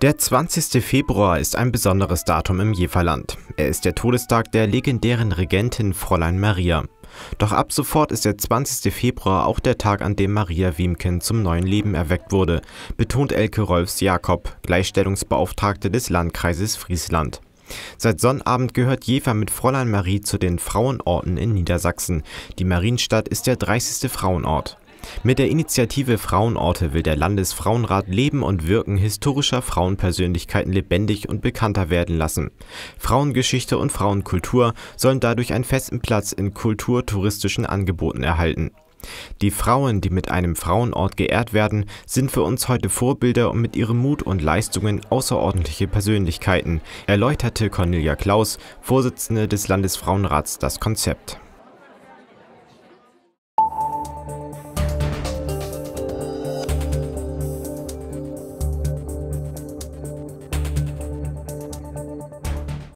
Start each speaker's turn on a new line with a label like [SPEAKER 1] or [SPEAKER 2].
[SPEAKER 1] Der 20. Februar ist ein besonderes Datum im Jeverland. Er ist der Todestag der legendären Regentin Fräulein Maria. Doch ab sofort ist der 20. Februar auch der Tag, an dem Maria Wiemken zum neuen Leben erweckt wurde, betont Elke Rolfs Jakob, Gleichstellungsbeauftragte des Landkreises Friesland. Seit Sonnabend gehört Jever mit Fräulein Marie zu den Frauenorten in Niedersachsen. Die Marienstadt ist der 30. Frauenort. Mit der Initiative Frauenorte will der Landesfrauenrat Leben und Wirken historischer Frauenpersönlichkeiten lebendig und bekannter werden lassen. Frauengeschichte und Frauenkultur sollen dadurch einen festen Platz in kulturtouristischen Angeboten erhalten. Die Frauen, die mit einem Frauenort geehrt werden, sind für uns heute Vorbilder und mit ihrem Mut und Leistungen außerordentliche Persönlichkeiten, erläuterte Cornelia Klaus, Vorsitzende des Landesfrauenrats, das Konzept.